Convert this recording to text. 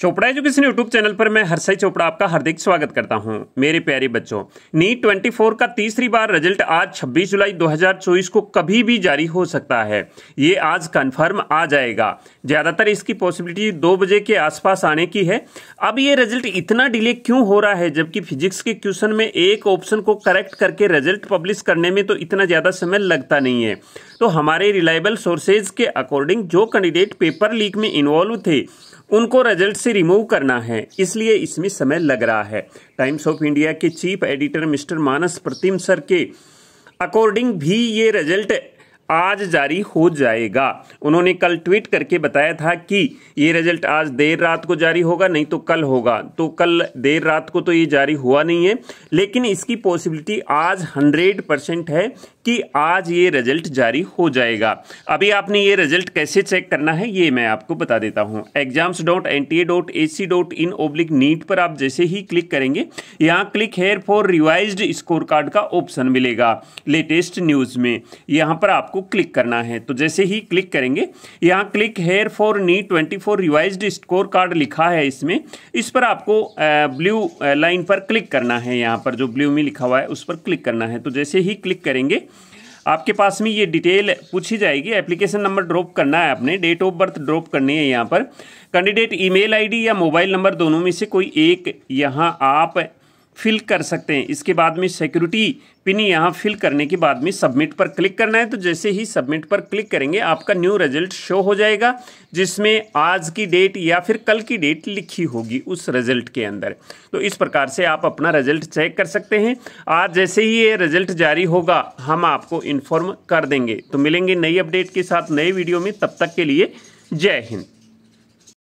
Chopra education YouTube channel पर मैं हर्षय चोपड़ा आपका हार्दिक स्वागत करता हूं मेरे प्यारे बच्चों नीट 24 e का तीसरी बार रिजल्ट आज 26 जुलाई 2024 को कभी भी जारी हो सकता है ये आज कंफर्म आ जाएगा ज़्यादातर इसकी पॉसिबिलिटी दो बजे के आसपास आने की है अब ये रिजल्ट इतना डिले क्यों हो रहा है जबकि फिजिक्स के क्वेश्चन में एक ऑप्शन को करेक्ट करके रिजल्ट पब्लिश करने में तो इतना ज़्यादा समय लगता नहीं है तो हमारे रिलायबल सोर्सेज के अकॉर्डिंग जो कैंडिडेट पेपर लीक में इन्वॉल्व थे उनको रिजल्ट से रिमूव करना है इसलिए इसमें समय लग रहा है टाइम्स ऑफ इंडिया के chief editor mister Manas Pratim sir के अकॉर्डिंग भी ये रिजल्ट आज जारी हो जाएगा उन्होंने कल ट्वीट करके बताया था कि ये रिजल्ट आज देर रात को जारी होगा नहीं तो कल होगा तो कल देर रात को तो ये जारी हुआ नहीं है लेकिन इसकी पॉसिबिलिटी आज हंड्रेड परसेंट है कि आज ये रिजल्ट जारी हो जाएगा अभी आपने ये रिजल्ट कैसे चेक करना है ये मैं आपको बता देता हूँ exams dot N T A dot A C dot in oblique NEET पर आप जैसे ही क्लिक करेंगे यहाँ click here for revise score card का ऑप्शन मिलेगा लेटेस्ट न्यूज़ में यहाँ पर आपको आपको क्लिक करना है तो जैसे ही क्लिक करेंगे यहाँ click here for NEET twenty four revise score card लिखा है इसमें इस पर आपको ब्लू लाइन पर क्लिक करना है यहाँ पर जो ब्लू में लिखा हुआ है उस पर क्लिक करना है तो जैसे ही क्लिक करेंगे आपके पास में ये डिटेल पूछी जाएगी एप्लीकेशन नंबर ड्रॉप करना है आपने डेट ऑफ बर्थ ड्रॉप करनी है यहाँ पर कैंडिडेट ईमेल आईडी या मोबाइल नंबर दोनों में से कोई एक यहाँ आप फिल कर सकते हैं इसके बाद में सिक्योरिटी पिन यहाँ फिल करने के बाद में सबमिट पर क्लिक करना है तो जैसे ही सबमिट पर क्लिक करेंगे आपका न्यू रिजल्ट शो हो जाएगा जिसमें आज की डेट या फिर कल की डेट लिखी होगी उस रिजल्ट के अंदर तो इस प्रकार से आप अपना रिजल्ट चेक कर सकते हैं आज जैसे ही ये रिजल्ट जारी होगा हम आपको इन्फॉर्म कर देंगे तो मिलेंगे नई अपडेट के साथ नए वीडियो में तब तक के लिए जय हिंद